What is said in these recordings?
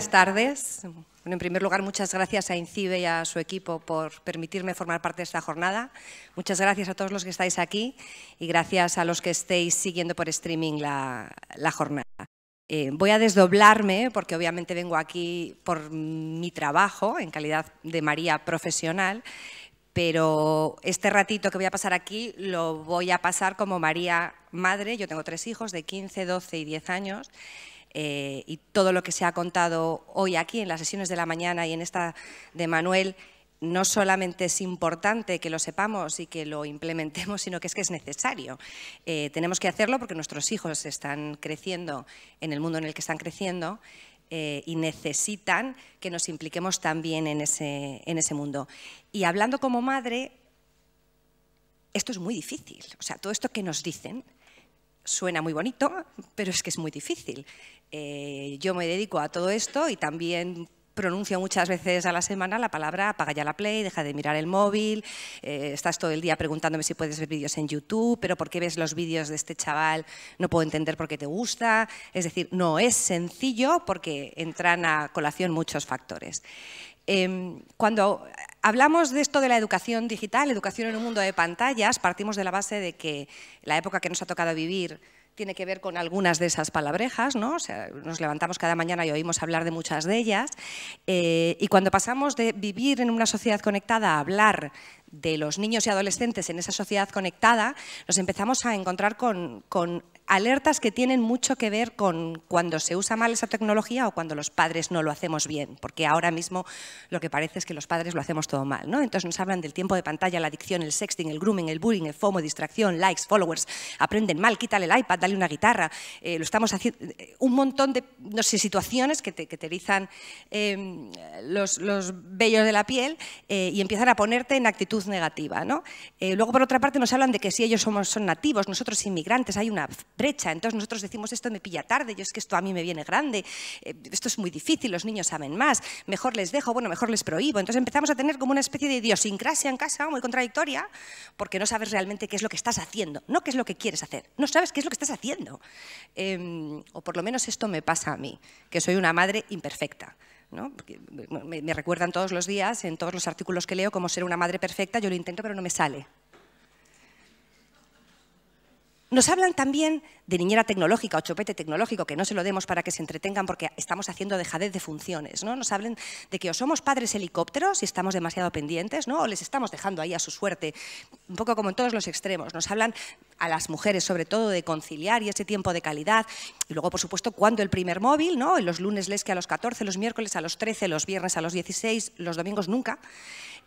Buenas tardes. en primer lugar, muchas gracias a INCIBE y a su equipo por permitirme formar parte de esta jornada. Muchas gracias a todos los que estáis aquí y gracias a los que estéis siguiendo por streaming la, jornada. Eh, voy a desdoblarme porque obviamente vengo aquí por mi trabajo en calidad de María profesional, pero este ratito que voy a pasar aquí lo voy a pasar como María madre. Yo tengo tres hijos de 15, 12 y 10 años eh, y todo lo que se ha contado hoy aquí en las sesiones de la mañana y en esta de Manuel, no solamente es importante que lo sepamos y que lo implementemos, sino que es que es necesario. Eh, tenemos que hacerlo porque nuestros hijos están creciendo en el mundo en el que están creciendo eh, y necesitan que nos impliquemos también en ese, en ese mundo. Y hablando como madre, esto es muy difícil. O sea, todo esto que nos dicen Suena muy bonito, pero es que es muy difícil. Eh, yo me dedico a todo esto y también pronuncio muchas veces a la semana la palabra apaga ya la play, deja de mirar el móvil, eh, estás todo el día preguntándome si puedes ver vídeos en YouTube, pero ¿por qué ves los vídeos de este chaval? No puedo entender por qué te gusta. Es decir, no es sencillo porque entran a colación muchos factores. Em, cuando Hablamos de esto de la educación digital, educación en un mundo de pantallas, partimos de la base de que la época que nos ha tocado vivir tiene que ver con algunas de esas palabrejas, ¿no? O sea, nos levantamos cada mañana y oímos hablar de muchas de ellas. Eh, y cuando pasamos de vivir en una sociedad conectada a hablar de los niños y adolescentes en esa sociedad conectada, nos empezamos a encontrar con, con alertas que tienen mucho que ver con cuando se usa mal esa tecnología o cuando los padres no lo hacemos bien, porque ahora mismo lo que parece es que los padres lo hacemos todo mal. ¿no? Entonces nos hablan del tiempo de pantalla, la adicción, el sexting, el grooming, el bullying, el FOMO, distracción, likes, followers, aprenden mal, quítale el iPad, dale una guitarra, eh, lo estamos haciendo, eh, un montón de situaciones que te, erizan em, los, vellos de la piel eh, y empiezan a ponerte en actitud negativa. ¿no? luego, por otra parte, nos hablan de que si ellos somos, son nativos, nosotros inmigrantes, hay una entonces nosotros decimos, esto me pilla tarde, yo es que esto a mí me viene grande, eh, esto es muy difícil, los niños saben más, mejor les dejo, bueno, mejor les prohíbo. Entonces empezamos a tener como una especie de idiosincrasia en casa, muy contradictoria, porque no sabes realmente qué es lo que estás haciendo, no qué es lo que quieres hacer, no sabes qué es lo que estás haciendo. Em, o por lo menos esto me pasa a mí, que soy una madre imperfecta. ¿no? Me, me recuerdan todos los días, en todos los artículos que leo, cómo ser una madre perfecta, yo lo intento pero no me sale. Nos hablan también de niñera tecnológica o chopete tecnológico, que no se lo demos para que se entretengan porque estamos haciendo dejadez de funciones. ¿no? Nos hablan de que o somos padres helicópteros y estamos demasiado pendientes, ¿no? o les estamos dejando ahí a su suerte, un poco como en todos los extremos. Nos hablan a las mujeres sobre todo de conciliar y ese tiempo de calidad. Y luego, por supuesto, cuando el primer móvil, ¿no? En los lunes les que a los 14, los miércoles a los 13, los viernes a los 16, los domingos nunca.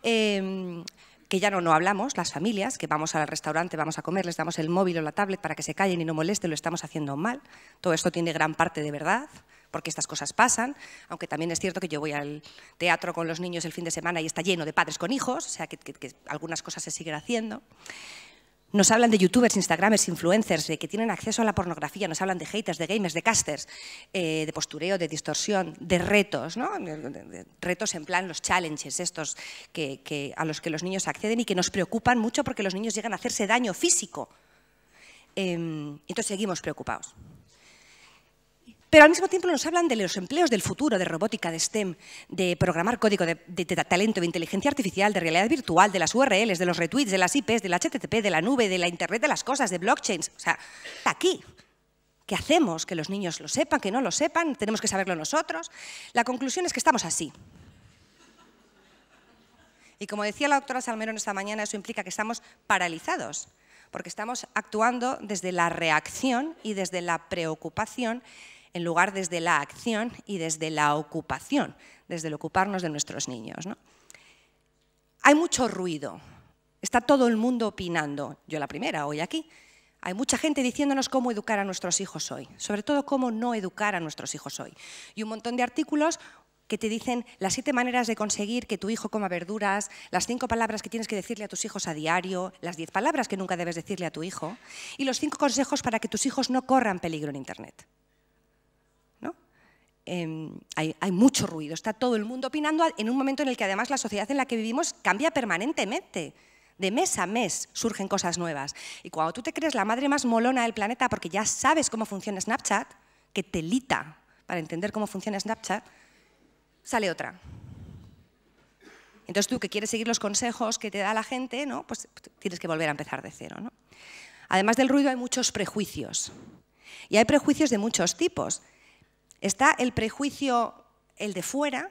Em, que ya no, no hablamos, las familias, que vamos al restaurante, vamos a comer, les damos el móvil o la tablet para que se callen y no molesten, lo estamos haciendo mal. Todo esto tiene gran parte de verdad, porque estas cosas pasan, aunque también es cierto que yo voy al teatro con los niños el fin de semana y está lleno de padres con hijos, o sea que, que algunas cosas se siguen haciendo. Nos hablan de youtubers, instagramers, influencers, de eh, que tienen acceso a la pornografía, nos hablan de haters, de gamers, de casters, eh, de postureo, de distorsión, de retos, ¿no? retos en plan los challenges estos que, a los que los niños acceden y que nos preocupan mucho porque los niños llegan a hacerse daño físico. Em, entonces seguimos preocupados. Pero al mismo tiempo nos hablan de los empleos del futuro, de robótica, de STEM, de programar código, de, talento, de inteligencia artificial, de realidad virtual, de las URLs, de los retweets, de las IPs, del HTTP, de la nube, de la Internet de las cosas, de blockchains. O sea, está aquí. ¿Qué hacemos? Que los niños lo sepan, que no lo sepan, tenemos que saberlo nosotros. La conclusión es que estamos así. Y como decía la doctora Salmerón esta mañana, eso implica que estamos paralizados, porque estamos actuando desde la reacción y desde la preocupación en lugar desde la acción y desde la ocupación, desde el ocuparnos de nuestros niños. Hay mucho ruido, está todo el mundo opinando, yo la primera hoy aquí. Hay mucha gente diciéndonos cómo educar a nuestros hijos hoy, sobre todo cómo no educar a nuestros hijos hoy. Y un montón de artículos que te dicen las siete maneras de conseguir que tu hijo coma verduras, las cinco palabras que tienes que decirle a tus hijos a diario, las diez palabras que nunca debes decirle a tu hijo y los cinco consejos para que tus hijos no corran peligro en Internet. Em, hay, mucho ruido, está todo el mundo opinando en un momento en el que además la sociedad en la que vivimos cambia permanentemente. De mes a mes surgen cosas nuevas. Y cuando tú te crees la madre más molona del planeta porque ya sabes cómo funciona Snapchat, que te lita para entender cómo funciona Snapchat, sale otra. Entonces tú que quieres seguir los consejos que te da la gente, ¿no? pues tienes que volver a empezar de cero. Además del ruido hay muchos prejuicios. Y hay prejuicios de muchos tipos. Está el prejuicio, el de fuera,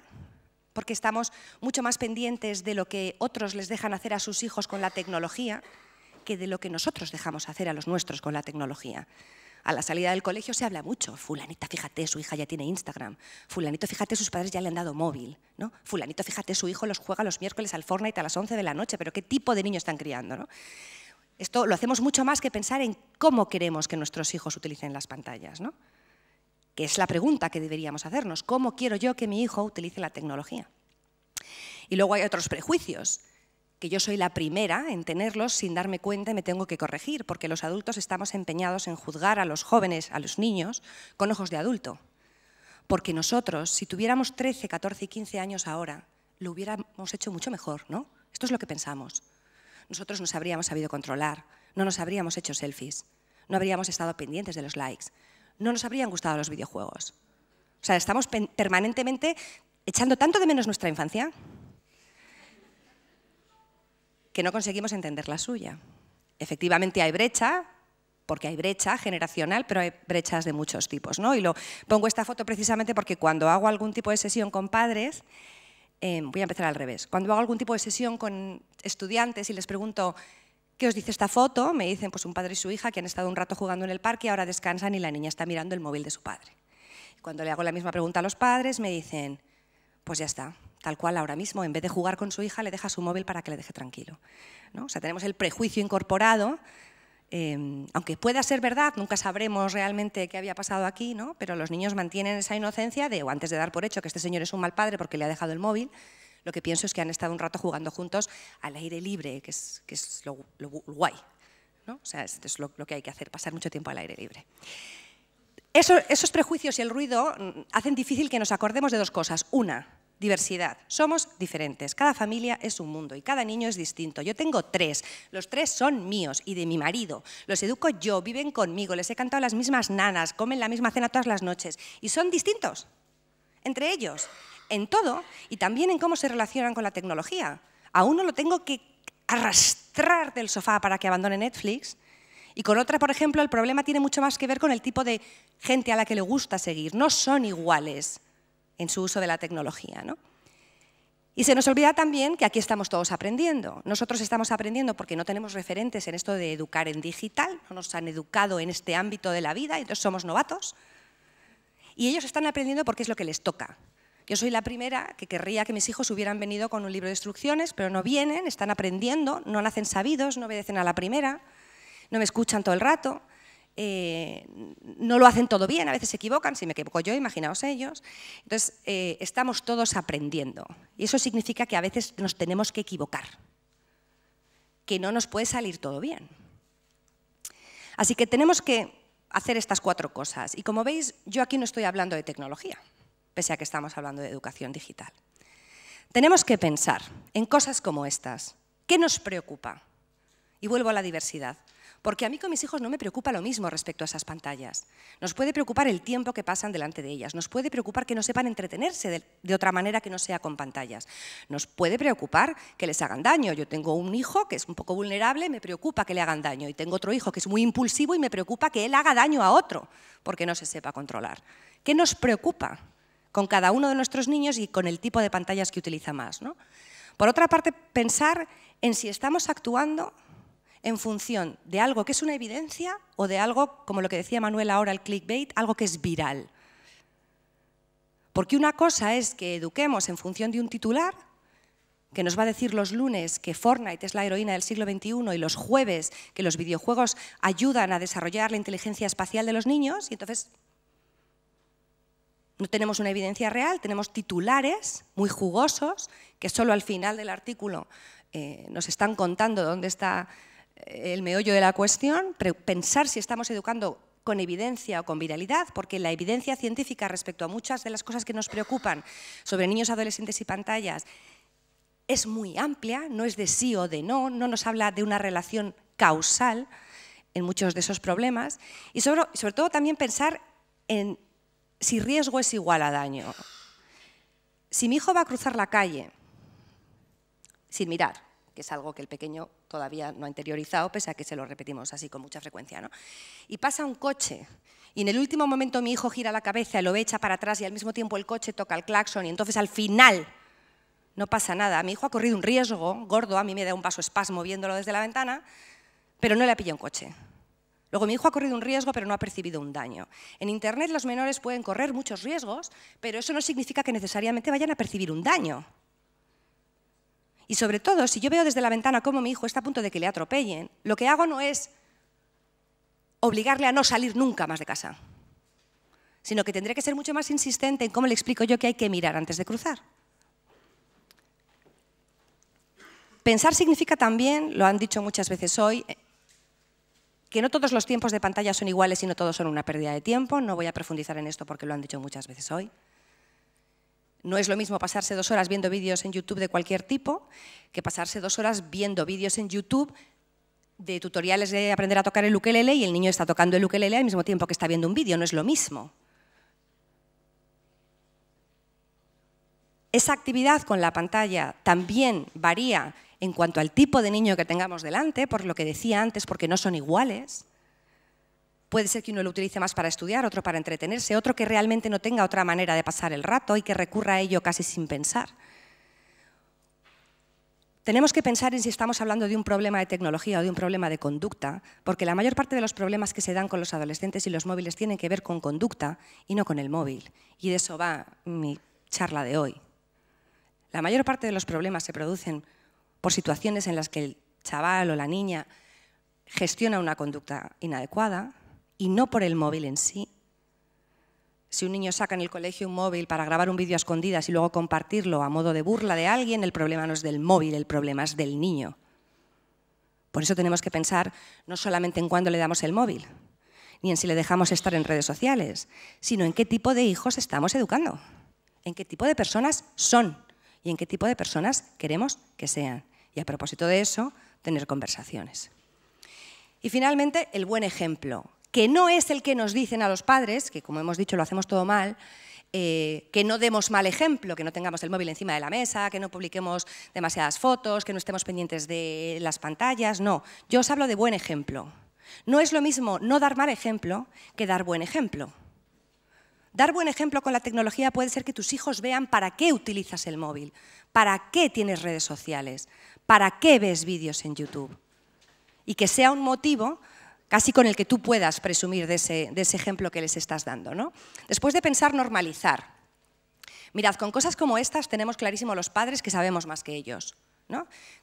porque estamos mucho más pendientes de lo que otros les dejan hacer a sus hijos con la tecnología que de lo que nosotros dejamos hacer a los nuestros con la tecnología. A la salida del colegio se habla mucho. Fulanita, fíjate, su hija ya tiene Instagram. Fulanito, fíjate, sus padres ya le han dado móvil. ¿no? Fulanito, fíjate, su hijo los juega los miércoles al Fortnite a las 11 de la noche. Pero ¿qué tipo de niño están criando? Esto lo hacemos mucho más que pensar en cómo queremos que nuestros hijos utilicen las pantallas. ¿no? que es la pregunta que deberíamos hacernos. ¿Cómo quiero yo que mi hijo utilice la tecnología? Y luego hay otros prejuicios, que yo soy la primera en tenerlos sin darme cuenta y me tengo que corregir, porque los adultos estamos empeñados en juzgar a los jóvenes, a los niños, con ojos de adulto. Porque nosotros, si tuviéramos 13, 14 y 15 años ahora, lo hubiéramos hecho mucho mejor, ¿no? Esto es lo que pensamos. Nosotros nos habríamos sabido controlar, no nos habríamos hecho selfies, no habríamos estado pendientes de los likes, no nos habrían gustado los videojuegos. O sea, estamos permanentemente echando tanto de menos nuestra infancia que no conseguimos entender la suya. Efectivamente hay brecha, porque hay brecha generacional, pero hay brechas de muchos tipos. ¿no? Y lo, pongo esta foto precisamente porque cuando hago algún tipo de sesión con padres, em, voy a empezar al revés, cuando hago algún tipo de sesión con estudiantes y les pregunto, ¿Qué os dice esta foto? Me dicen pues un padre y su hija que han estado un rato jugando en el parque, y ahora descansan y la niña está mirando el móvil de su padre. Cuando le hago la misma pregunta a los padres, me dicen, pues ya está, tal cual ahora mismo, en vez de jugar con su hija, le deja su móvil para que le deje tranquilo. O sea, tenemos el prejuicio incorporado, em, aunque pueda ser verdad, nunca sabremos realmente qué había pasado aquí, ¿no? pero los niños mantienen esa inocencia de, o antes de dar por hecho que este señor es un mal padre porque le ha dejado el móvil, lo que pienso es que han estado un rato jugando juntos al aire libre, que es, que es lo, guay. ¿no? O sea, esto es lo, que hay que hacer, pasar mucho tiempo al aire libre. esos prejuicios y el ruido mm, hacen difícil que nos acordemos de dos cosas. Una, diversidad. Somos diferentes. Cada familia es un mundo y cada niño es distinto. Yo tengo tres. Los tres son míos y de mi marido. Los educo yo, viven conmigo, les he cantado las mismas nanas, comen la misma cena todas las noches y son distintos entre ellos en todo y también en cómo se relacionan con la tecnología. A uno lo tengo que arrastrar del sofá para que abandone Netflix y con otra, por ejemplo, el problema tiene mucho más que ver con el tipo de gente a la que le gusta seguir. No son iguales en su uso de la tecnología. Y se nos olvida también que aquí estamos todos aprendiendo. Nosotros estamos aprendiendo porque no tenemos referentes en esto de educar en digital, no nos han educado en este ámbito de la vida, entonces somos novatos. Y ellos están aprendiendo porque es lo que les toca. Yo soy la primera que querría que mis hijos hubieran venido con un libro de instrucciones, pero no vienen, están aprendiendo, no nacen sabidos, no obedecen a la primera, no me escuchan todo el rato, eh, no lo hacen todo bien, a veces se equivocan, si me equivoco yo, imaginaos ellos. Entonces, eh, estamos todos aprendiendo. Y eso significa que a veces nos tenemos que equivocar, que no nos puede salir todo bien. Así que tenemos que hacer estas cuatro cosas. Y como veis, yo aquí no estoy hablando de tecnología pese a que estamos hablando de educación digital. Tenemos que pensar en cosas como estas. ¿Qué nos preocupa? Y vuelvo a la diversidad. Porque a mí con mis hijos no me preocupa lo mismo respecto a esas pantallas. Nos puede preocupar el tiempo que pasan delante de ellas, nos puede preocupar que no sepan entretenerse de, otra manera que no sea con pantallas, nos puede preocupar que les hagan daño. Yo tengo un hijo que es un poco vulnerable, me preocupa que le hagan daño, y tengo otro hijo que es muy impulsivo y me preocupa que él haga daño a otro porque no se sepa controlar. ¿Qué nos preocupa? con cada uno de nuestros niños y con el tipo de pantallas que utiliza más. Por otra parte, pensar en si estamos actuando en función de algo que es una evidencia o de algo, como lo que decía Manuel ahora, el clickbait, algo que es viral. Porque una cosa es que eduquemos en función de un titular, que nos va a decir los lunes que Fortnite es la heroína del siglo XXI y los jueves que los videojuegos ayudan a desarrollar la inteligencia espacial de los niños, y entonces no tenemos una evidencia real, tenemos titulares muy jugosos que solo al final del artículo eh, nos están contando dónde está eh, el meollo de la cuestión, pensar si estamos educando con evidencia o con viralidad, porque la evidencia científica respecto a muchas de las cosas que nos preocupan sobre niños, adolescentes y pantallas es muy amplia, no es de sí o de no, no nos habla de una relación causal en muchos de esos problemas y sobre todo también pensar en si riesgo es igual a daño. Si mi hijo va a cruzar la calle sin mirar, que es algo que el pequeño todavía no ha interiorizado, pese a que se lo repetimos así con mucha frecuencia, ¿no? y pasa un coche y en el último momento mi hijo gira la cabeza y lo echa para atrás y al mismo tiempo el coche toca el claxon y entonces al final no pasa nada. Mi hijo ha corrido un riesgo gordo, a mí me da un vaso espasmo viéndolo desde la ventana, pero no le ha pillado un coche. Luego, mi hijo ha corrido un riesgo, pero no ha percibido un daño. En Internet los menores pueden correr muchos riesgos, pero eso no significa que necesariamente vayan a percibir un daño. Y sobre todo, si yo veo desde la ventana cómo mi hijo está a punto de que le atropellen, lo que hago no es obligarle a no salir nunca más de casa, sino que tendré que ser mucho más insistente en cómo le explico yo que hay que mirar antes de cruzar. Pensar significa también, lo han dicho muchas veces hoy, que no todos los tiempos de pantalla son iguales y no todos son una pérdida de tiempo. No voy a profundizar en esto porque lo han dicho muchas veces hoy. No es lo mismo pasarse dos horas viendo vídeos en YouTube de cualquier tipo que pasarse dos horas viendo vídeos en YouTube de tutoriales de aprender a tocar el ukelele y el niño está tocando el ukelele al mismo tiempo que está viendo un vídeo. No es lo mismo. Esa actividad con la pantalla también varía en cuanto al tipo de niño que tengamos delante, por lo que decía antes, porque no son iguales. Puede ser que uno lo utilice más para estudiar, otro para entretenerse, otro que realmente no tenga otra manera de pasar el rato y que recurra a ello casi sin pensar. Tenemos que pensar en si estamos hablando de un problema de tecnología o de un problema de conducta, porque la mayor parte de los problemas que se dan con los adolescentes y los móviles tienen que ver con conducta y no con el móvil. Y de eso va mi charla de hoy. La mayor parte de los problemas se producen por situaciones en las que el chaval o la niña gestiona una conducta inadecuada y no por el móvil en sí. Si un niño saca en el colegio un móvil para grabar un vídeo a escondidas y luego compartirlo a modo de burla de alguien, el problema no es del móvil, el problema es del niño. Por eso tenemos que pensar no solamente en cuándo le damos el móvil, ni en si le dejamos estar en redes sociales, sino en qué tipo de hijos estamos educando, en qué tipo de personas son y en qué tipo de personas queremos que sean. Y a propósito de eso, tener conversaciones. Y finalmente, el buen ejemplo, que no es el que nos dicen a los padres, que como hemos dicho lo hacemos todo mal, eh, que no demos mal ejemplo, que no tengamos el móvil encima de la mesa, que no publiquemos demasiadas fotos, que no estemos pendientes de las pantallas, no. Yo os hablo de buen ejemplo. No es lo mismo no dar mal ejemplo que dar buen ejemplo. Dar buen ejemplo con la tecnología puede ser que tus hijos vean para qué utilizas el móvil, para qué tienes redes sociales, para qué ves vídeos en YouTube. Y que sea un motivo casi con el que tú puedas presumir de ese, ejemplo que les estás dando. ¿no? Después de pensar, normalizar. Mirad, con cosas como estas tenemos clarísimo los padres que sabemos más que ellos.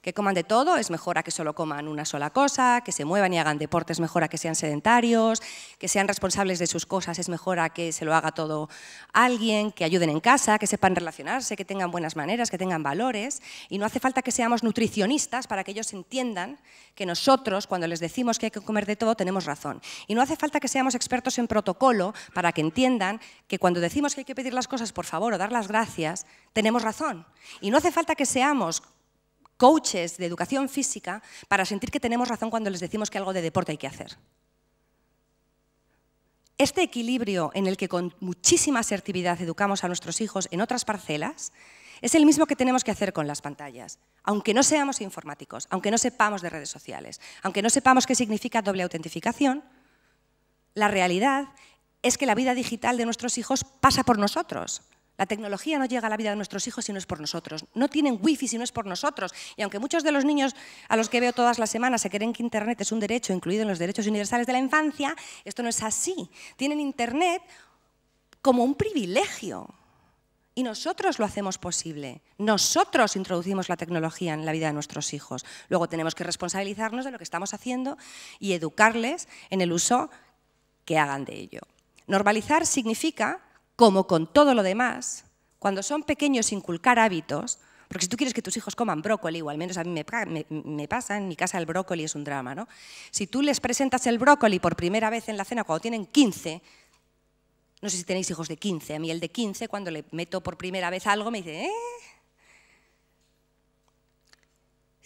Que coman de todo es mejor a que solo coman una sola cosa, que se muevan y hagan deportes mejor a que sean sedentarios, que sean responsables de sus cosas es mejor a que se lo haga todo alguien, que ayuden en casa, que sepan relacionarse, que tengan buenas maneras, que tengan valores. Y no hace falta que seamos nutricionistas para que ellos entiendan que nosotros, cuando les decimos que hay que comer de todo, tenemos razón. Y no hace falta que seamos expertos en protocolo para que entiendan que cuando decimos que hay que pedir las cosas por favor o dar las gracias, tenemos razón. Y no hace falta que seamos coaches de educación física para sentir que tenemos razón cuando les decimos que algo de deporte hay que hacer. Este equilibrio en el que con muchísima asertividad educamos a nuestros hijos en otras parcelas es el mismo que tenemos que hacer con las pantallas. Aunque no seamos informáticos, aunque no sepamos de redes sociales, aunque no sepamos qué significa doble autentificación, la realidad es que la vida digital de nuestros hijos pasa por nosotros. La tecnología no llega a la vida de nuestros hijos si no es por nosotros. No tienen wifi si no es por nosotros. Y aunque muchos de los niños a los que veo todas las semanas se creen que Internet es un derecho incluido en los derechos universales de la infancia, esto no es así. Tienen Internet como un privilegio. Y nosotros lo hacemos posible. Nosotros introducimos la tecnología en la vida de nuestros hijos. Luego tenemos que responsabilizarnos de lo que estamos haciendo y educarles en el uso que hagan de ello. Normalizar significa como con todo lo demás, cuando son pequeños inculcar hábitos, porque si tú quieres que tus hijos coman brócoli, o al menos a mí me, pasa, en mi casa el brócoli es un drama, ¿no? Si tú les presentas el brócoli por primera vez en la cena cuando tienen 15, no sé si tenéis hijos de 15, a mí el de 15 cuando le meto por primera vez algo me dice, ¿eh?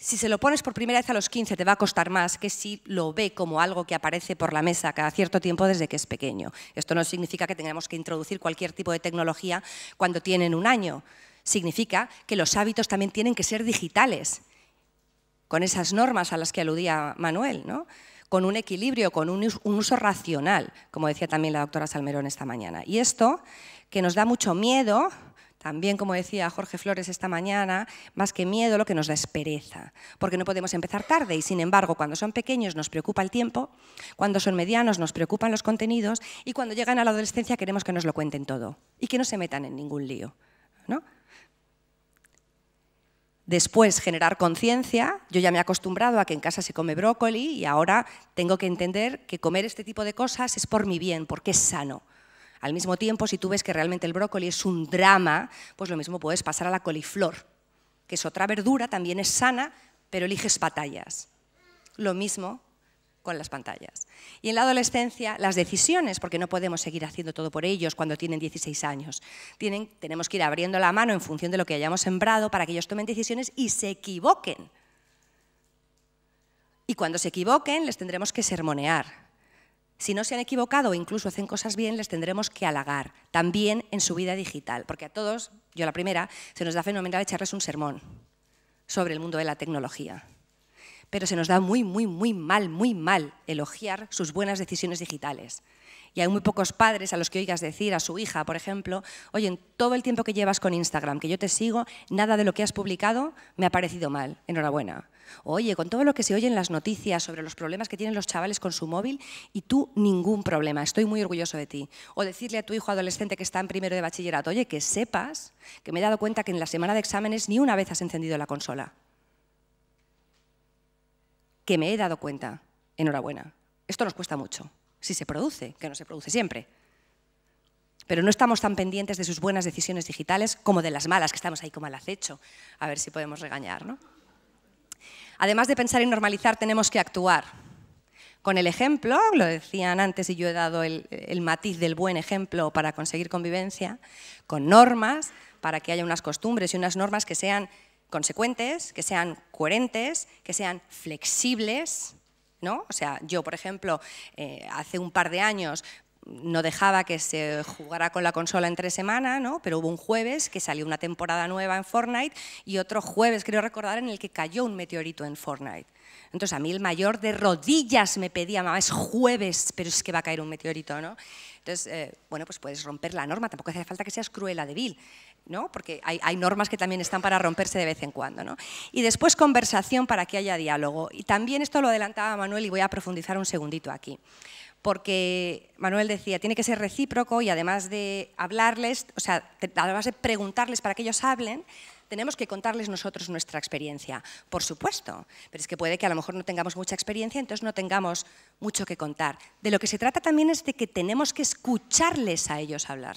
Si se lo pones por primera vez a los 15 te va a costar más que si lo ve como algo que aparece por la mesa cada cierto tiempo desde que es pequeño. Esto no significa que tengamos que introducir cualquier tipo de tecnología cuando tienen un año. Significa que los hábitos también tienen que ser digitales, con esas normas a las que aludía Manuel, ¿no? con un equilibrio, con un uso racional, como decía también la doctora Salmerón esta mañana. Y esto, que nos da mucho miedo, también, como decía Jorge Flores esta mañana, más que miedo lo que nos da es pereza, porque no podemos empezar tarde y, sin embargo, cuando son pequeños nos preocupa el tiempo, cuando son medianos nos preocupan los contenidos y cuando llegan a la adolescencia queremos que nos lo cuenten todo y que no se metan en ningún lío. Después, generar conciencia. Yo ya me he acostumbrado a que en casa se come brócoli y ahora tengo que entender que comer este tipo de cosas es por mi bien, porque es sano. Al mismo tiempo, si tú ves que realmente el brócoli es un drama, pues lo mismo puedes pasar a la coliflor, que es otra verdura, también es sana, pero eliges batallas. Lo mismo con las pantallas. Y en la adolescencia, las decisiones, porque no podemos seguir haciendo todo por ellos cuando tienen 16 años. tenemos que ir abriendo la mano en función de lo que hayamos sembrado para que ellos tomen decisiones y se equivoquen. Y cuando se equivoquen, les tendremos que sermonear, si no se han equivocado o incluso hacen cosas bien, les tendremos que halagar, también en su vida digital, porque a todos, yo la primera, se nos da fenomenal echarles un sermón sobre el mundo de la tecnología. Pero se nos da muy, muy, muy mal, muy mal elogiar sus buenas decisiones digitales. Y hay muy pocos padres a los que oigas decir a su hija, por ejemplo, oye, en todo el tiempo que llevas con Instagram, que yo te sigo, nada de lo que has publicado me ha parecido mal, enhorabuena. Oye, con todo lo que se oye en las noticias sobre los problemas que tienen los chavales con su móvil y tú ningún problema, estoy muy orgulloso de ti. O decirle a tu hijo adolescente que está en primero de bachillerato, oye, que sepas que me he dado cuenta que en la semana de exámenes ni una vez has encendido la consola. Que me he dado cuenta. Enhorabuena. Esto nos cuesta mucho. Si se produce, que no se produce siempre pero no estamos tan pendientes de sus buenas decisiones digitales como de las malas, que estamos ahí como al acecho, a ver si podemos regañar, ¿no? Además de pensar y normalizar, tenemos que actuar. Con el ejemplo, lo decían antes y yo he dado el, matiz del buen ejemplo para conseguir convivencia, con normas, para que haya unas costumbres y unas normas que sean consecuentes, que sean coherentes, que sean flexibles, ¿No? O sea, yo, por ejemplo, eh, hace un par de años no dejaba que se jugara con la consola entre semana, ¿no? pero hubo un jueves que salió una temporada nueva en Fortnite y otro jueves, creo recordar, en el que cayó un meteorito en Fortnite. Entonces a mí el mayor de rodillas me pedía, mamá, es jueves, pero es que va a caer un meteorito, ¿no? Entonces, eh, bueno, pues puedes romper la norma, tampoco hace falta que seas cruel a débil, ¿no? Porque hay, normas que también están para romperse de vez en cuando, ¿no? Y después conversación para que haya diálogo. Y también esto lo adelantaba Manuel y voy a profundizar un segundito aquí porque Manuel decía, tiene que ser recíproco y además de hablarles, o sea, además de preguntarles para que ellos hablen, tenemos que contarles nosotros nuestra experiencia, por supuesto, pero es que puede que a lo mejor no tengamos mucha experiencia, entonces no tengamos mucho que contar. De lo que se trata también es de que tenemos que escucharles a ellos hablar.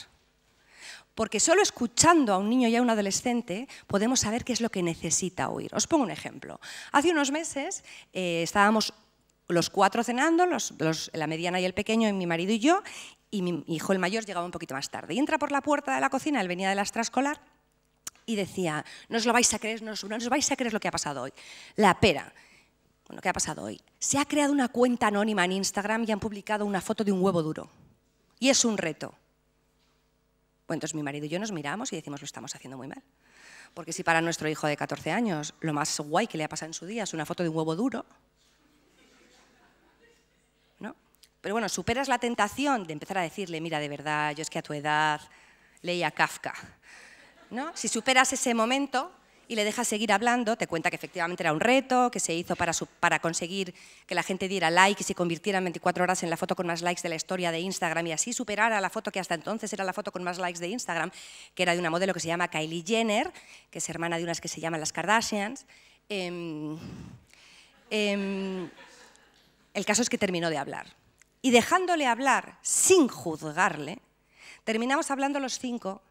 Porque solo escuchando a un niño y a un adolescente podemos saber qué es lo que necesita oír. Os pongo un ejemplo. Hace unos meses eh, estábamos los cuatro cenando, la mediana y el pequeño, y mi marido y yo, y mi hijo el mayor llegaba un poquito más tarde. Y entra por la puerta de la cocina, él venía de la extraescolar, y decía, no os lo vais a creer, no os, vais a creer lo que ha pasado hoy. La pera. Bueno, ¿qué ha pasado hoy? Se ha creado una cuenta anónima en Instagram y han publicado una foto de un huevo duro. Y es un reto. Bueno, entonces mi marido y yo nos miramos y decimos, lo estamos haciendo muy mal. Porque si para nuestro hijo de 14 años lo más guay que le ha pasado en su día es una foto de un huevo duro, Pero bueno, superas la tentación de empezar a decirle, mira, de verdad, yo es que a tu edad leía Kafka. ¿No? Si superas ese momento y le dejas seguir hablando, te cuenta que efectivamente era un reto, que se hizo para, conseguir que la gente diera like y se convirtiera en 24 horas en la foto con más likes de la historia de Instagram y así superara la foto que hasta entonces era la foto con más likes de Instagram, que era de una modelo que se llama Kylie Jenner, que es hermana de unas que se llaman las Kardashians. Em, em, el caso es que terminó de hablar y dejándole hablar sin juzgarle, terminamos hablando los cinco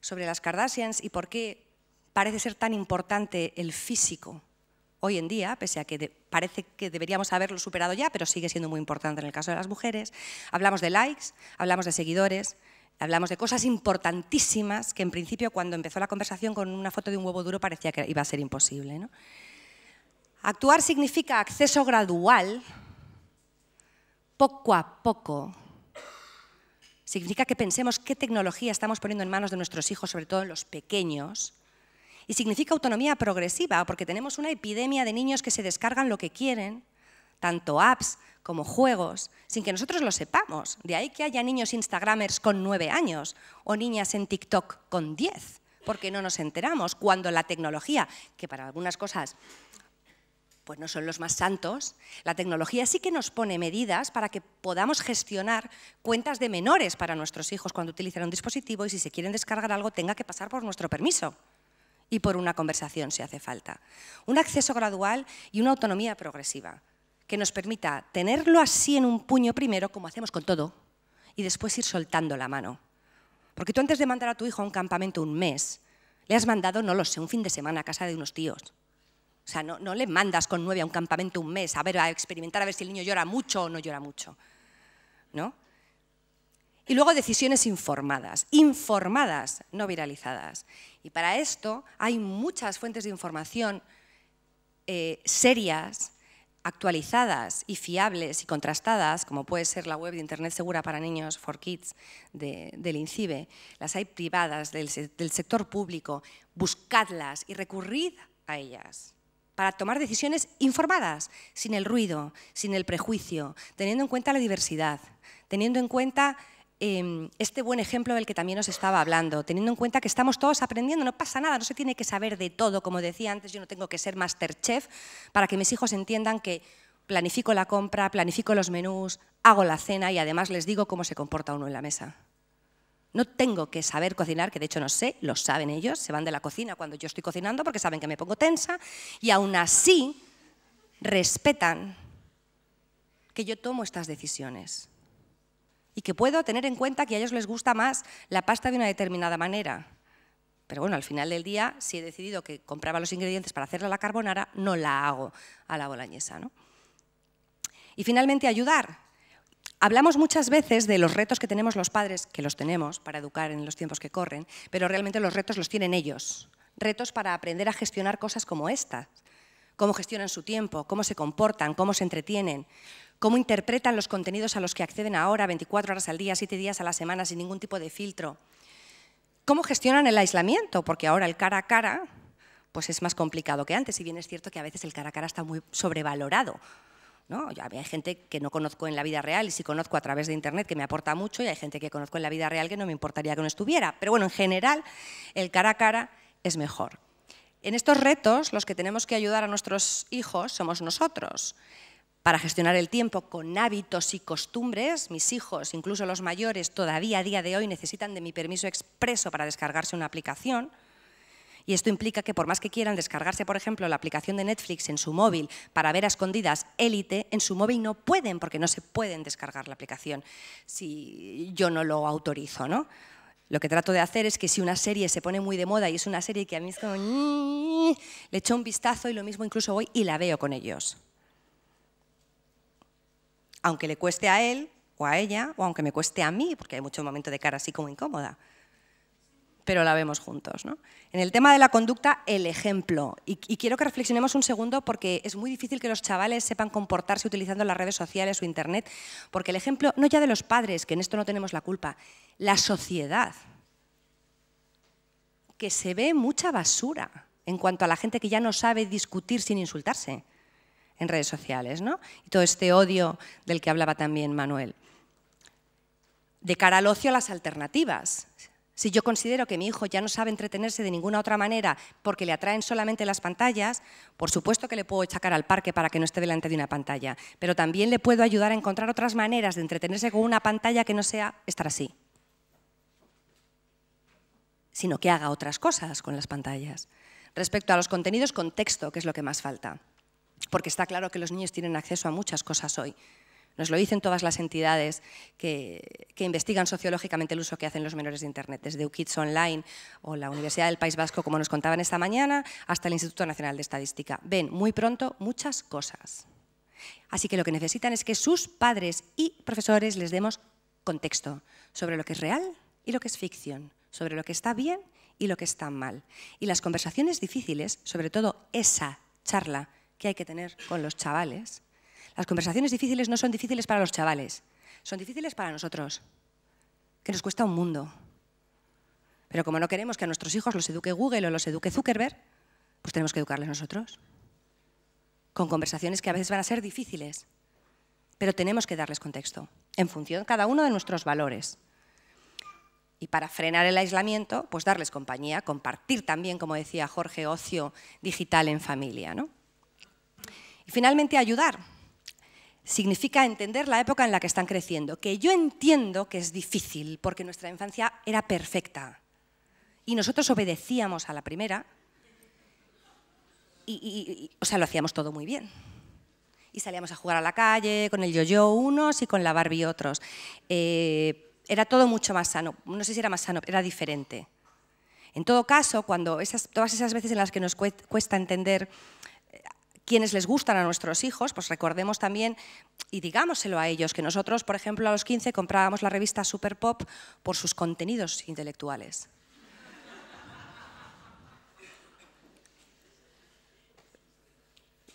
sobre las Kardashians y por qué parece ser tan importante el físico hoy en día, pese a que parece que deberíamos haberlo superado ya, pero sigue siendo muy importante en el caso de las mujeres. Hablamos de likes, hablamos de seguidores, hablamos de cosas importantísimas que en principio cuando empezó la conversación con una foto de un huevo duro parecía que iba a ser imposible. Actuar significa acceso gradual poco a poco significa que pensemos qué tecnología estamos poniendo en manos de nuestros hijos, sobre todo los pequeños. Y significa autonomía progresiva, porque tenemos una epidemia de niños que se descargan lo que quieren, tanto apps como juegos, sin que nosotros lo sepamos. De ahí que haya niños Instagramers con nueve años o niñas en TikTok con diez, porque no nos enteramos cuando la tecnología, que para algunas cosas pues no son los más santos, la tecnología sí que nos pone medidas para que podamos gestionar cuentas de menores para nuestros hijos cuando utilizan un dispositivo y si se quieren descargar algo tenga que pasar por nuestro permiso y por una conversación si hace falta. Un acceso gradual y una autonomía progresiva que nos permita tenerlo así en un puño primero, como hacemos con todo, y después ir soltando la mano. Porque tú antes de mandar a tu hijo a un campamento un mes, le has mandado, no lo sé, un fin de semana a casa de unos tíos o sea, no, le mandas con nueve a un campamento un mes a ver, a experimentar a ver si el niño llora mucho o no llora mucho. ¿No? Y luego decisiones informadas, informadas, no viralizadas. Y para esto hay muchas fuentes de información eh, serias, actualizadas y fiables y contrastadas, como puede ser la web de Internet Segura para Niños for Kids del INCIBE, las hay privadas del sector público, buscadlas y recurrid a ellas para tomar decisiones informadas, sin el ruido, sin el prejuicio, teniendo en cuenta la diversidad, teniendo en cuenta em, este buen ejemplo del que también os estaba hablando, teniendo en cuenta que estamos todos aprendiendo, no pasa nada, no se tiene que saber de todo, como decía antes, yo no tengo que ser masterchef para que mis hijos entiendan que planifico la compra, planifico los menús, hago la cena y además les digo cómo se comporta uno en la mesa. No tengo que saber cocinar, que de hecho no sé, lo saben ellos, se van de la cocina cuando yo estoy cocinando porque saben que me pongo tensa y aún así respetan que yo tomo estas decisiones y que puedo tener en cuenta que a ellos les gusta más la pasta de una determinada manera. Pero bueno, al final del día, si he decidido que compraba los ingredientes para hacerla la carbonara, no la hago a la bolañesa. ¿no? Y finalmente ayudar. Hablamos muchas veces de los retos que tenemos los padres, que los tenemos para educar en los tiempos que corren, pero realmente los retos los tienen ellos. Retos para aprender a gestionar cosas como estas. Cómo gestionan su tiempo, cómo se comportan, cómo se entretienen, cómo interpretan los contenidos a los que acceden ahora 24 horas al día, 7 días a la semana, sin ningún tipo de filtro. Cómo gestionan el aislamiento, porque ahora el cara a cara pues es más complicado que antes, si bien es cierto que a veces el cara a cara está muy sobrevalorado ¿no? hay gente que no conozco en la vida real y si conozco a través de Internet que me aporta mucho y hay gente que conozco en la vida real que no me importaría que no estuviera. Pero bueno, en general, el cara a cara es mejor. En estos retos, los que tenemos que ayudar a nuestros hijos somos nosotros. Para gestionar el tiempo con hábitos y costumbres, mis hijos, incluso los mayores, todavía a día de hoy necesitan de mi permiso expreso para descargarse una aplicación. Y esto implica que por más que quieran descargarse, por ejemplo, la aplicación de Netflix en su móvil para ver a escondidas élite, en su móvil no pueden porque no se pueden descargar la aplicación si yo no lo autorizo, ¿no? Lo que trato de hacer es que si una serie se pone muy de moda y es una serie que a mí es como... Le echo un vistazo y lo mismo incluso voy y la veo con ellos. Aunque le cueste a él o a ella, o aunque me cueste a mí, porque hay mucho momento de cara así como incómoda pero la vemos juntos. ¿no? En el tema de la conducta, el ejemplo. Y, quiero que reflexionemos un segundo porque es muy difícil que los chavales sepan comportarse utilizando las redes sociales o Internet, porque el ejemplo, no ya de los padres, que en esto no tenemos la culpa, la sociedad, que se ve mucha basura en cuanto a la gente que ya no sabe discutir sin insultarse en redes sociales, ¿no? Y todo este odio del que hablaba también Manuel. De cara al ocio, las alternativas si yo considero que mi hijo ya no sabe entretenerse de ninguna otra manera porque le atraen solamente las pantallas, por supuesto que le puedo echar al parque para que no esté delante de una pantalla, pero también le puedo ayudar a encontrar otras maneras de entretenerse con una pantalla que no sea estar así, sino que haga otras cosas con las pantallas. Respecto a los contenidos, contexto, que es lo que más falta, porque está claro que los niños tienen acceso a muchas cosas hoy, nos lo dicen todas las entidades que, investigan sociológicamente el uso que hacen los menores de Internet, desde UKIDS Online o la Universidad del País Vasco, como nos contaban esta mañana, hasta el Instituto Nacional de Estadística. Ven muy pronto muchas cosas. Así que lo que necesitan es que sus padres y profesores les demos contexto sobre lo que es real y lo que es ficción, sobre lo que está bien y lo que está mal. Y las conversaciones difíciles, sobre todo esa charla que hay que tener con los chavales, las conversaciones difíciles no son difíciles para los chavales, son difíciles para nosotros, que nos cuesta un mundo. Pero como no queremos que a nuestros hijos los eduque Google o los eduque Zuckerberg, pues tenemos que educarles nosotros. Con conversaciones que a veces van a ser difíciles, pero tenemos que darles contexto, en función cada uno de nuestros valores. Y para frenar el aislamiento, pues darles compañía, compartir también, como decía Jorge, ocio digital en familia. Y finalmente ayudar, significa entender la época en la que están creciendo, que yo entiendo que es difícil porque nuestra infancia era perfecta y nosotros obedecíamos a la primera y, o sea, lo hacíamos todo muy bien. Y salíamos a jugar a la calle con el yo-yo unos y con la Barbie otros. Eh, era todo mucho más sano, no sé si era más sano, era diferente. En todo caso, cuando esas, todas esas veces en las que nos cuesta entender quienes les gustan a nuestros hijos, pues recordemos también y digámoselo a ellos, que nosotros, por ejemplo, a los 15 comprábamos la revista Super Pop por sus contenidos intelectuales.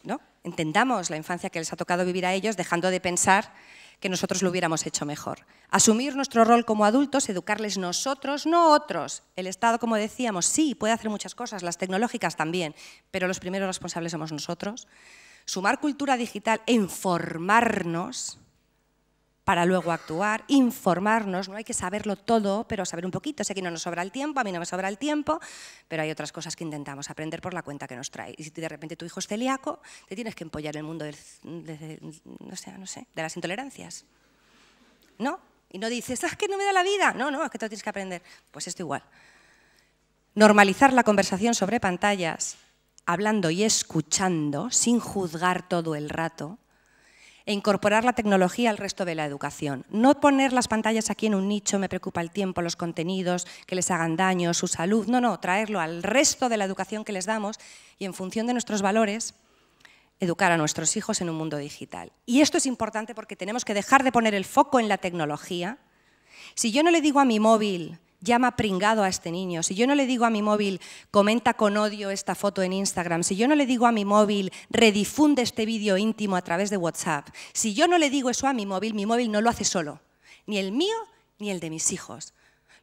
¿No? Entendamos la infancia que les ha tocado vivir a ellos, dejando de pensar que nosotros lo hubiéramos hecho mejor. Asumir nuestro rol como adultos, educarles nosotros, no otros. El Estado, como decíamos, sí, puede hacer muchas cosas, las tecnológicas también, pero los primeros responsables somos nosotros. Sumar cultura digital informarnos para luego actuar, informarnos, no hay que saberlo todo, pero saber un poquito. Sé que no nos sobra el tiempo, a mí no me sobra el tiempo, pero hay otras cosas que intentamos aprender por la cuenta que nos trae. Y si de repente tu hijo es celíaco, te tienes que empollar el mundo de, no sé, de las intolerancias. ¿No? Y no dices, ah, es que no me da la vida. No, no, es que todo tienes que aprender. Pues esto igual. Normalizar la conversación sobre pantallas, hablando y escuchando, sin juzgar todo el rato, e incorporar la tecnología al resto de la educación. No poner las pantallas aquí en un nicho, me preocupa el tiempo, los contenidos, que les hagan daño, su salud. No, no, traerlo al resto de la educación que les damos y en función de nuestros valores educar a nuestros hijos en un mundo digital. Y esto es importante porque tenemos que dejar de poner el foco en la tecnología. Si yo no le digo a mi móvil llama pringado a este niño, si yo no le digo a mi móvil, comenta con odio esta foto en Instagram, si yo no le digo a mi móvil, redifunde este vídeo íntimo a través de WhatsApp, si yo no le digo eso a mi móvil, mi móvil no lo hace solo, ni el mío ni el de mis hijos.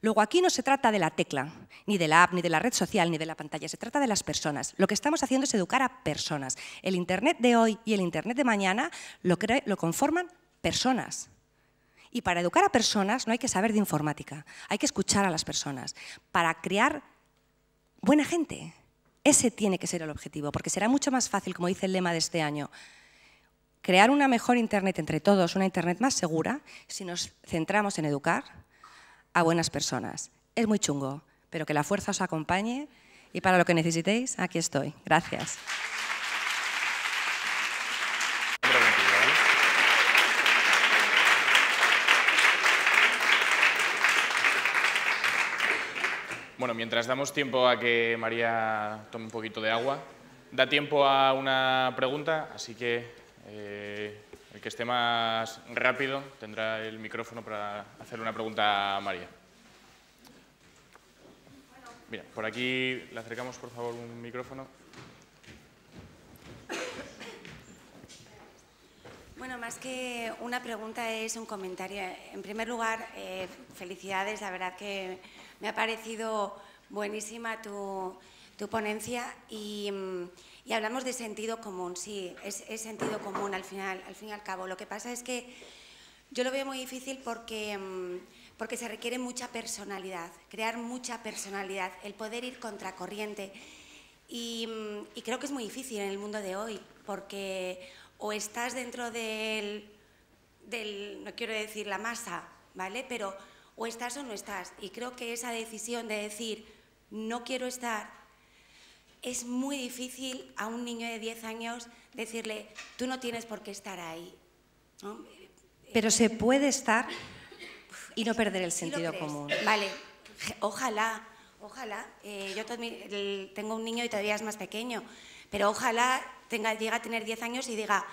Luego aquí no se trata de la tecla, ni de la app, ni de la red social, ni de la pantalla, se trata de las personas. Lo que estamos haciendo es educar a personas. El Internet de hoy y el Internet de mañana lo, lo conforman personas. Y para educar a personas no hay que saber de informática, hay que escuchar a las personas para crear buena gente. Ese tiene que ser el objetivo, porque será mucho más fácil, como dice el lema de este año, crear una mejor Internet entre todos, una Internet más segura, si nos centramos en educar a buenas personas. Es muy chungo, pero que la fuerza os acompañe y para lo que necesitéis, aquí estoy. Gracias. Bueno, mientras damos tiempo a que María tome un poquito de agua, da tiempo a una pregunta, así que eh, el que esté más rápido tendrá el micrófono para hacer una pregunta a María. Mira, por aquí le acercamos por favor un micrófono. Bueno, más que una pregunta es un comentario. En primer lugar, eh, felicidades, la verdad que me ha parecido buenísima tu, ponencia mm, y, hablamos de sentido común, sí, es, sentido común al, final, al fin y al cabo. Lo que pasa es que yo lo veo muy difícil porque, mm, porque se requiere mucha personalidad, crear mucha personalidad, el poder ir contracorriente. Y, mm, y creo que es muy difícil en el mundo de hoy porque o estás dentro del, del no quiero decir la masa, ¿vale? Pero o estás o no estás. Y creo que esa decisión de decir no quiero estar es muy difícil a un niño de 10 años decirle tú no tienes por qué estar ahí. Pero se puede estar y no perder el sentido común. Vale, ojalá, ojalá. Eh, yo tengo un niño y todavía es más pequeño, pero ojalá tenga, llegue a tener 10 años y diga,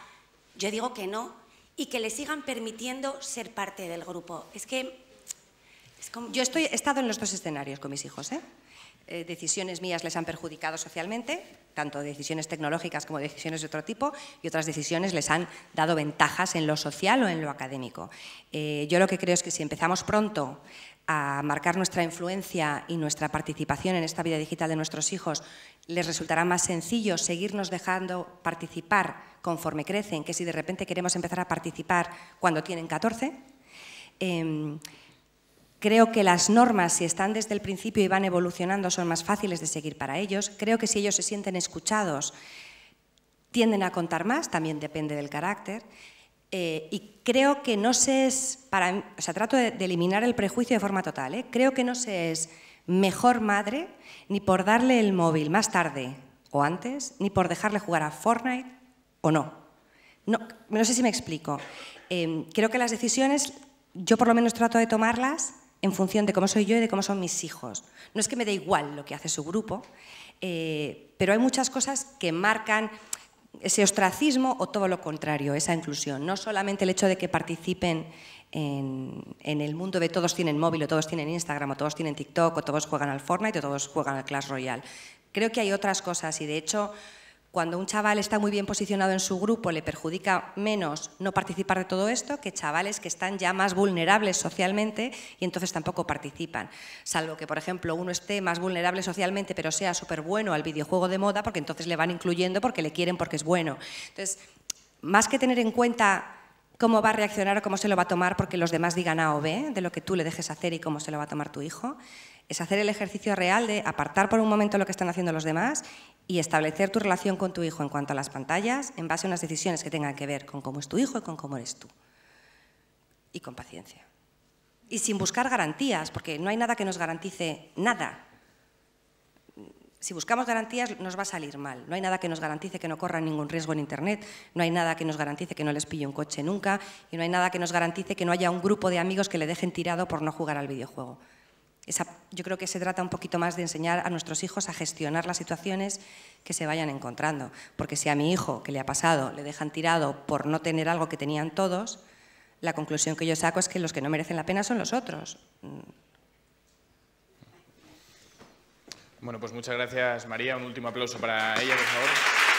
yo digo que no, y que le sigan permitiendo ser parte del grupo. Es que yo estoy, he estado en los dos escenarios con mis hijos. ¿eh? Eh, decisiones mías les han perjudicado socialmente, tanto decisiones tecnológicas como decisiones de otro tipo, y otras decisiones les han dado ventajas en lo social o en lo académico. Eh, yo lo que creo es que si empezamos pronto a marcar nuestra influencia y nuestra participación en esta vida digital de nuestros hijos, les resultará más sencillo seguirnos dejando participar conforme crecen que si de repente queremos empezar a participar cuando tienen 14. Creo que las normas, si están desde el principio y van evolucionando, son más fáciles de seguir para ellos. Creo que si ellos se sienten escuchados, tienden a contar más, también depende del carácter. Eh, y creo que no se es, o sea, trato de, eliminar el prejuicio de forma total, ¿eh? creo que no se es mejor madre ni por darle el móvil más tarde o antes, ni por dejarle jugar a Fortnite o no. No, sé si me explico. Em, creo que las decisiones, yo por lo menos trato de tomarlas en función de cómo soy yo y de cómo son mis hijos. No es que me dé igual lo que hace su grupo, eh, pero hay muchas cosas que marcan ese ostracismo o todo lo contrario, esa inclusión. No solamente el hecho de que participen en, en, el mundo de todos tienen móvil, o todos tienen Instagram, o todos tienen TikTok, o todos juegan al Fortnite, o todos juegan al Clash Royale. Creo que hay otras cosas y de hecho cuando un chaval está muy bien posicionado en su grupo, le perjudica menos no participar de todo esto que chavales que están ya más vulnerables socialmente y entonces tampoco participan. Salvo que, por ejemplo, uno esté más vulnerable socialmente pero sea súper bueno al videojuego de moda porque entonces le van incluyendo porque le quieren porque es bueno. Entonces, más que tener en cuenta cómo va a reaccionar o cómo se lo va a tomar porque los demás digan A o B de lo que tú le dejes hacer y cómo se lo va a tomar tu hijo, es hacer el ejercicio real de apartar por un momento lo que están haciendo los demás y establecer tu relación con tu hijo en cuanto a las pantallas en base a unas decisiones que tengan que ver con cómo es tu hijo y con cómo eres tú. Y con paciencia. Y sin buscar garantías, porque no hay nada que nos garantice nada. Si buscamos garantías nos va a salir mal. No hay nada que nos garantice que no corra ningún riesgo en Internet, no hay nada que nos garantice que no les pille un coche nunca y no hay nada que nos garantice que no haya un grupo de amigos que le dejen tirado por no jugar al videojuego yo creo que se trata un poquito más de enseñar a nuestros hijos a gestionar las situaciones que se vayan encontrando. Porque si a mi hijo, que le ha pasado, le dejan tirado por no tener algo que tenían todos, la conclusión que yo saco es que los que no merecen la pena son los otros. Bueno, pues muchas gracias María. Un último aplauso para ella, por favor.